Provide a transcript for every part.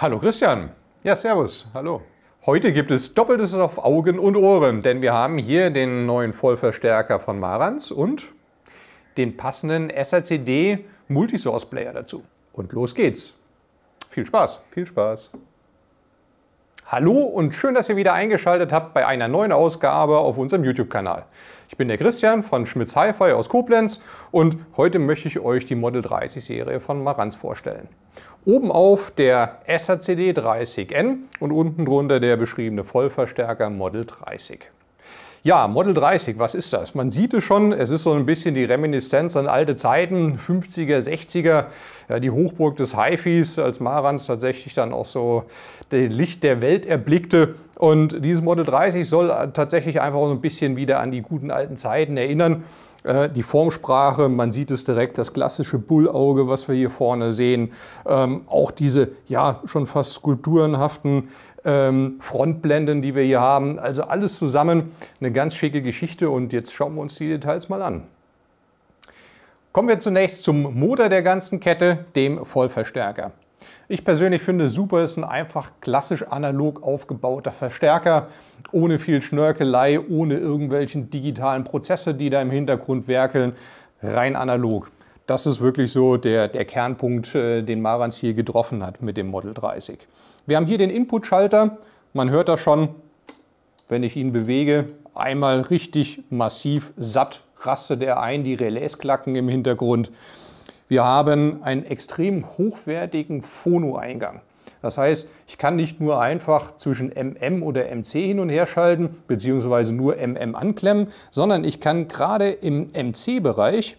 Hallo Christian. Ja, servus. Hallo. Heute gibt es Doppeltes auf Augen und Ohren, denn wir haben hier den neuen Vollverstärker von Marantz und den passenden SACD Multisource Player dazu. Und los geht's. Viel Spaß. Viel Spaß. Hallo und schön, dass ihr wieder eingeschaltet habt bei einer neuen Ausgabe auf unserem YouTube-Kanal. Ich bin der Christian von Schmitz Hi-Fi aus Koblenz und heute möchte ich euch die Model 30 Serie von Marantz vorstellen. Oben auf der SACD 30N und unten drunter der beschriebene Vollverstärker Model 30. Ja, Model 30, was ist das? Man sieht es schon, es ist so ein bisschen die Reminiszenz an alte Zeiten, 50er, 60er, ja, die Hochburg des Haifis, als Marans tatsächlich dann auch so das Licht der Welt erblickte. Und dieses Model 30 soll tatsächlich einfach so ein bisschen wieder an die guten alten Zeiten erinnern. Äh, die Formsprache, man sieht es direkt, das klassische Bullauge, was wir hier vorne sehen. Ähm, auch diese ja schon fast skulpturenhaften ähm, Frontblenden, die wir hier haben. Also alles zusammen eine ganz schicke Geschichte und jetzt schauen wir uns die Details mal an. Kommen wir zunächst zum Motor der ganzen Kette, dem Vollverstärker. Ich persönlich finde, Super ist ein einfach klassisch analog aufgebauter Verstärker, ohne viel Schnörkelei, ohne irgendwelchen digitalen Prozesse, die da im Hintergrund werkeln, rein analog. Das ist wirklich so der, der Kernpunkt, äh, den Marans hier getroffen hat mit dem Model 30. Wir haben hier den Input-Schalter. Man hört das schon, wenn ich ihn bewege, einmal richtig massiv satt rastet er ein, die Relais klacken im Hintergrund. Wir haben einen extrem hochwertigen Phono-Eingang. Das heißt, ich kann nicht nur einfach zwischen MM oder MC hin und her schalten, beziehungsweise nur MM anklemmen, sondern ich kann gerade im MC-Bereich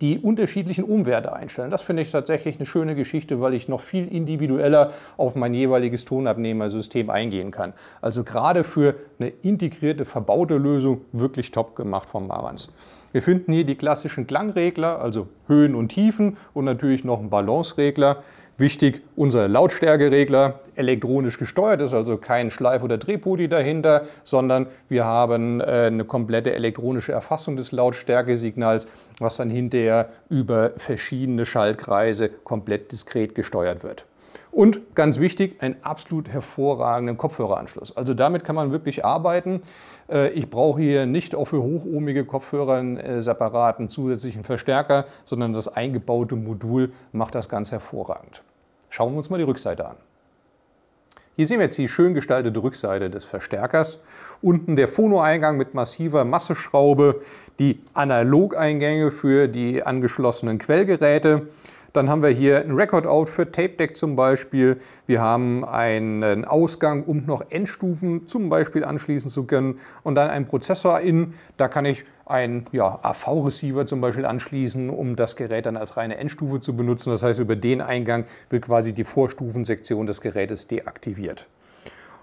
die unterschiedlichen Umwerte einstellen. Das finde ich tatsächlich eine schöne Geschichte, weil ich noch viel individueller auf mein jeweiliges Tonabnehmersystem eingehen kann. Also gerade für eine integrierte, verbaute Lösung wirklich top gemacht von Marans. Wir finden hier die klassischen Klangregler, also Höhen und Tiefen und natürlich noch einen Balanceregler. Wichtig, unser Lautstärkeregler, elektronisch gesteuert ist, also kein Schleif- oder Drehpudi dahinter, sondern wir haben äh, eine komplette elektronische Erfassung des Lautstärkesignals, was dann hinterher über verschiedene Schaltkreise komplett diskret gesteuert wird. Und ganz wichtig, einen absolut hervorragenden Kopfhöreranschluss. Also damit kann man wirklich arbeiten. Äh, ich brauche hier nicht auch für hochohmige Kopfhörer einen äh, separaten zusätzlichen Verstärker, sondern das eingebaute Modul macht das ganz hervorragend. Schauen wir uns mal die Rückseite an. Hier sehen wir jetzt die schön gestaltete Rückseite des Verstärkers. Unten der Phono-Eingang mit massiver Masseschraube, die Analog-Eingänge für die angeschlossenen Quellgeräte. Dann haben wir hier ein Record-Out für Tape Deck zum Beispiel. Wir haben einen Ausgang, um noch Endstufen zum Beispiel anschließen zu können. Und dann einen Prozessor in. Da kann ich ein ja, AV-Receiver zum Beispiel anschließen, um das Gerät dann als reine Endstufe zu benutzen. Das heißt, über den Eingang wird quasi die Vorstufensektion des Gerätes deaktiviert.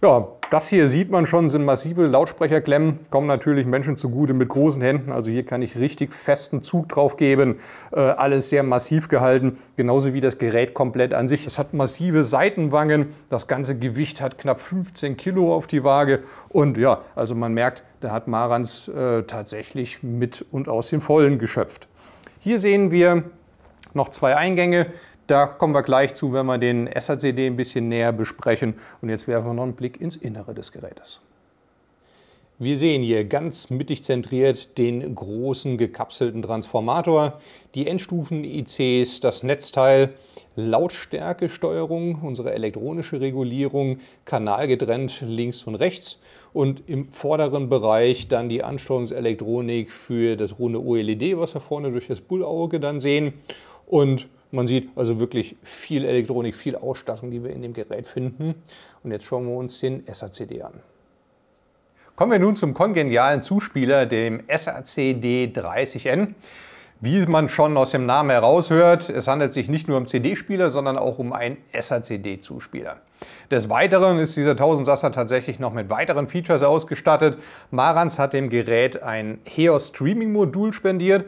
Ja, das hier sieht man schon, sind massive Lautsprecherklemmen, kommen natürlich Menschen zugute mit großen Händen. Also hier kann ich richtig festen Zug drauf geben, äh, alles sehr massiv gehalten, genauso wie das Gerät komplett an sich. Es hat massive Seitenwangen, das ganze Gewicht hat knapp 15 Kilo auf die Waage und ja, also man merkt, da hat Marans äh, tatsächlich mit und aus dem Vollen geschöpft. Hier sehen wir noch zwei Eingänge, da kommen wir gleich zu, wenn wir den SACD ein bisschen näher besprechen. Und jetzt werfen wir noch einen Blick ins Innere des Gerätes. Wir sehen hier ganz mittig zentriert den großen gekapselten Transformator, die Endstufen-ICs, das Netzteil, Lautstärkesteuerung, unsere elektronische Regulierung, kanalgetrennt links und rechts und im vorderen Bereich dann die Ansteuerungselektronik für das runde OLED, was wir vorne durch das Bullauge dann sehen und man sieht also wirklich viel Elektronik, viel Ausstattung, die wir in dem Gerät finden. Und jetzt schauen wir uns den SACD an. Kommen wir nun zum kongenialen Zuspieler, dem sacd 30 n Wie man schon aus dem Namen heraushört, es handelt sich nicht nur um CD-Spieler, sondern auch um einen SACD-Zuspieler. Des Weiteren ist dieser 1000-Sasser tatsächlich noch mit weiteren Features ausgestattet. Marans hat dem Gerät ein Heos Streaming-Modul spendiert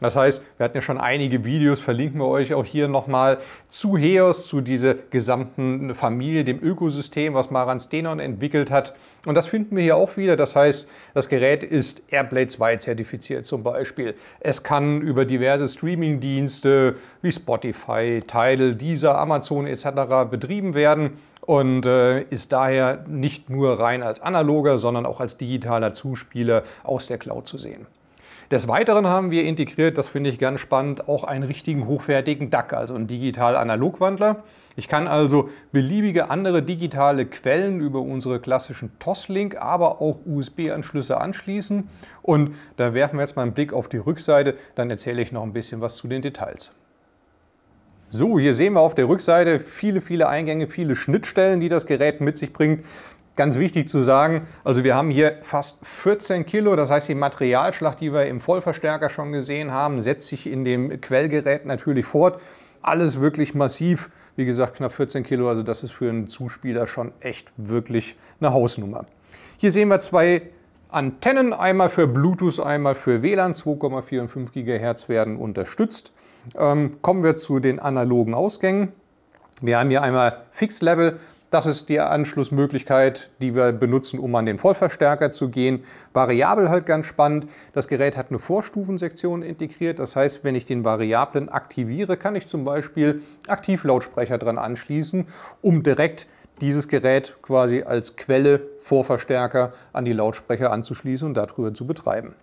das heißt, wir hatten ja schon einige Videos, verlinken wir euch auch hier nochmal zu Heos, zu dieser gesamten Familie, dem Ökosystem, was Maran Stenon entwickelt hat. Und das finden wir hier auch wieder. Das heißt, das Gerät ist Airplay 2 zertifiziert zum Beispiel. Es kann über diverse Streaming-Dienste wie Spotify, Tidal, Deezer, Amazon etc. betrieben werden und äh, ist daher nicht nur rein als analoger, sondern auch als digitaler Zuspieler aus der Cloud zu sehen. Des Weiteren haben wir integriert, das finde ich ganz spannend, auch einen richtigen hochwertigen DAC, also einen Digital-Analog-Wandler. Ich kann also beliebige andere digitale Quellen über unsere klassischen TOS-Link, aber auch USB-Anschlüsse anschließen. Und da werfen wir jetzt mal einen Blick auf die Rückseite, dann erzähle ich noch ein bisschen was zu den Details. So, hier sehen wir auf der Rückseite viele, viele Eingänge, viele Schnittstellen, die das Gerät mit sich bringt. Ganz wichtig zu sagen, also wir haben hier fast 14 Kilo, das heißt die Materialschlacht, die wir im Vollverstärker schon gesehen haben, setzt sich in dem Quellgerät natürlich fort. Alles wirklich massiv, wie gesagt knapp 14 Kilo, also das ist für einen Zuspieler schon echt wirklich eine Hausnummer. Hier sehen wir zwei Antennen, einmal für Bluetooth, einmal für WLAN, 2,4 und 5 GHz werden unterstützt. Ähm, kommen wir zu den analogen Ausgängen. Wir haben hier einmal Fixed Level, das ist die Anschlussmöglichkeit, die wir benutzen, um an den Vollverstärker zu gehen. Variabel halt ganz spannend. Das Gerät hat eine Vorstufensektion integriert. Das heißt, wenn ich den Variablen aktiviere, kann ich zum Beispiel Aktivlautsprecher dran anschließen, um direkt dieses Gerät quasi als Quelle Vorverstärker an die Lautsprecher anzuschließen und darüber zu betreiben.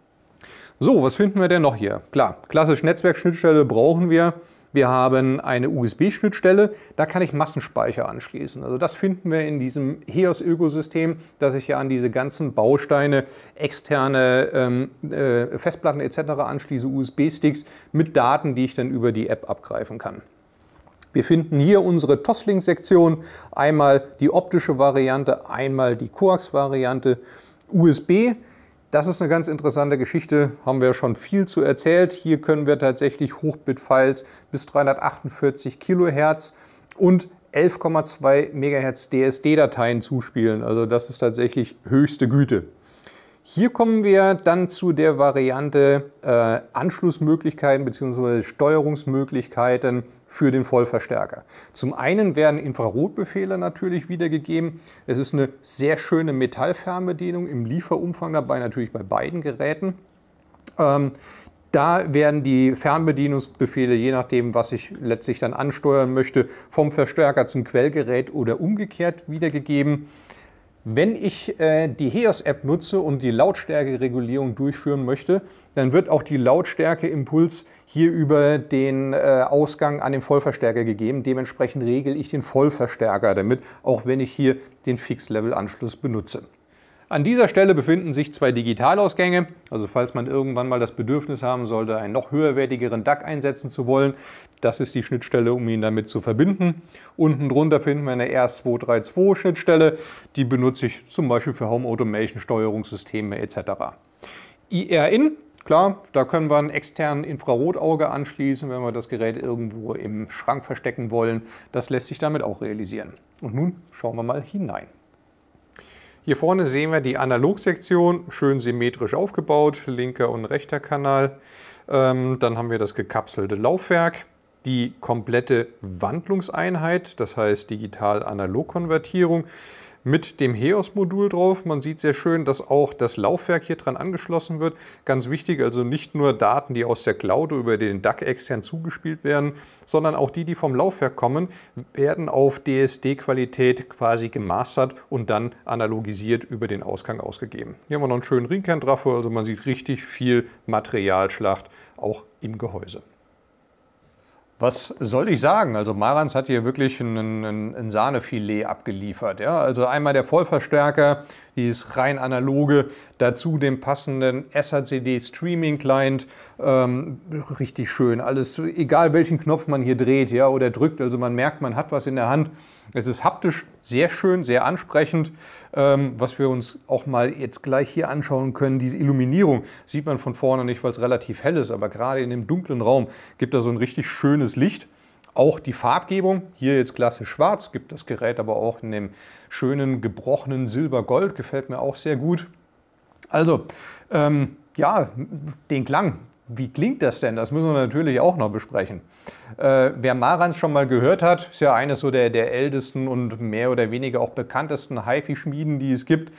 So, was finden wir denn noch hier? Klar, klassisch Netzwerkschnittstelle brauchen wir. Wir haben eine USB-Schnittstelle, da kann ich Massenspeicher anschließen. Also das finden wir in diesem HEOS-Ökosystem, dass ich ja an diese ganzen Bausteine, externe ähm, äh, Festplatten etc. anschließe, USB-Sticks mit Daten, die ich dann über die App abgreifen kann. Wir finden hier unsere Toslink-Sektion, einmal die optische Variante, einmal die Coax-Variante, USB. Das ist eine ganz interessante Geschichte, haben wir schon viel zu erzählt. Hier können wir tatsächlich Hochbit-Files bis 348 Kilohertz und 11,2 MHz DSD-Dateien zuspielen. Also das ist tatsächlich höchste Güte. Hier kommen wir dann zu der Variante äh, Anschlussmöglichkeiten bzw. Steuerungsmöglichkeiten für den Vollverstärker. Zum einen werden Infrarotbefehle natürlich wiedergegeben. Es ist eine sehr schöne Metallfernbedienung im Lieferumfang dabei, natürlich bei beiden Geräten. Ähm, da werden die Fernbedienungsbefehle, je nachdem, was ich letztlich dann ansteuern möchte, vom Verstärker zum Quellgerät oder umgekehrt wiedergegeben. Wenn ich äh, die Heos-App nutze und die Lautstärkeregulierung durchführen möchte, dann wird auch die Lautstärke-Impuls hier über den äh, Ausgang an den Vollverstärker gegeben. Dementsprechend regel ich den Vollverstärker damit, auch wenn ich hier den Fix-Level-Anschluss benutze. An dieser Stelle befinden sich zwei Digitalausgänge, also falls man irgendwann mal das Bedürfnis haben sollte, einen noch höherwertigeren DAC einsetzen zu wollen, das ist die Schnittstelle, um ihn damit zu verbinden. Unten drunter finden wir eine RS232 Schnittstelle, die benutze ich zum Beispiel für Home Automation Steuerungssysteme etc. IR-In, klar, da können wir einen externen Infrarotauge anschließen, wenn wir das Gerät irgendwo im Schrank verstecken wollen. Das lässt sich damit auch realisieren. Und nun schauen wir mal hinein. Hier vorne sehen wir die Analogsektion, schön symmetrisch aufgebaut, linker und rechter Kanal. Ähm, dann haben wir das gekapselte Laufwerk, die komplette Wandlungseinheit, das heißt Digital-Analog-Konvertierung mit dem HEOS-Modul drauf. Man sieht sehr schön, dass auch das Laufwerk hier dran angeschlossen wird. Ganz wichtig, also nicht nur Daten, die aus der Cloud über den DAC extern zugespielt werden, sondern auch die, die vom Laufwerk kommen, werden auf DSD-Qualität quasi gemastert und dann analogisiert über den Ausgang ausgegeben. Hier haben wir noch einen schönen Ringkern drauf, also man sieht richtig viel Materialschlacht auch im Gehäuse. Was soll ich sagen? Also Marans hat hier wirklich ein, ein, ein Sahnefilet abgeliefert. Ja? Also einmal der Vollverstärker, dieses rein analoge, dazu den passenden SHCD Streaming Client. Ähm, richtig schön, alles, egal welchen Knopf man hier dreht ja, oder drückt. Also man merkt, man hat was in der Hand. Es ist haptisch sehr schön, sehr ansprechend, ähm, was wir uns auch mal jetzt gleich hier anschauen können. Diese Illuminierung sieht man von vorne nicht, weil es relativ hell ist, aber gerade in dem dunklen Raum gibt da so ein richtig schönes Licht. Auch die Farbgebung, hier jetzt klassisch schwarz, gibt das Gerät aber auch in dem schönen gebrochenen Silber-Gold, gefällt mir auch sehr gut. Also, ähm, ja, den Klang, wie klingt das denn? Das müssen wir natürlich auch noch besprechen. Äh, wer Marans schon mal gehört hat, ist ja eines so der, der ältesten und mehr oder weniger auch bekanntesten Haifi-Schmieden, die es gibt.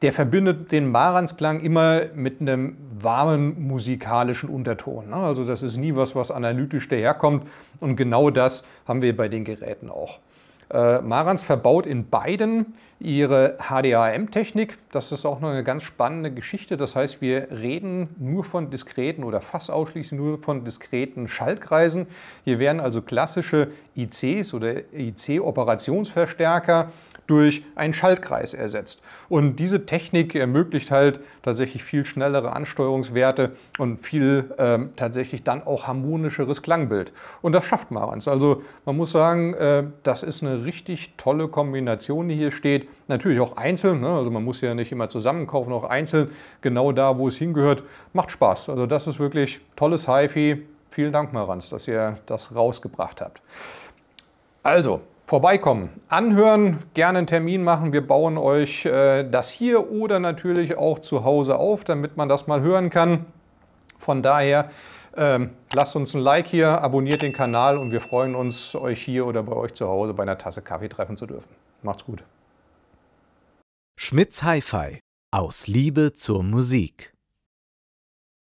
Der verbindet den Marans-Klang immer mit einem warmen musikalischen Unterton. Ne? Also das ist nie was, was analytisch daherkommt. Und genau das haben wir bei den Geräten auch. Äh, Marans verbaut in beiden ihre HDAM-Technik. Das ist auch noch eine ganz spannende Geschichte. Das heißt, wir reden nur von diskreten oder fast ausschließlich nur von diskreten Schaltkreisen. Hier werden also klassische ICs oder IC-Operationsverstärker durch einen Schaltkreis ersetzt. Und diese Technik ermöglicht halt tatsächlich viel schnellere Ansteuerungswerte und viel ähm, tatsächlich dann auch harmonischeres Klangbild. Und das schafft Marans. Also man muss sagen, äh, das ist eine richtig tolle Kombination, die hier steht. Natürlich auch einzeln, ne? also man muss ja nicht immer zusammen kaufen, auch einzeln, genau da, wo es hingehört. Macht Spaß. Also das ist wirklich tolles HiFi. Vielen Dank, Marans, dass ihr das rausgebracht habt. Also, vorbeikommen, anhören, gerne einen Termin machen. Wir bauen euch äh, das hier oder natürlich auch zu Hause auf, damit man das mal hören kann. Von daher ähm, lasst uns ein Like hier, abonniert den Kanal und wir freuen uns, euch hier oder bei euch zu Hause bei einer Tasse Kaffee treffen zu dürfen. Macht's gut. Schmitz Hi-Fi aus Liebe zur Musik.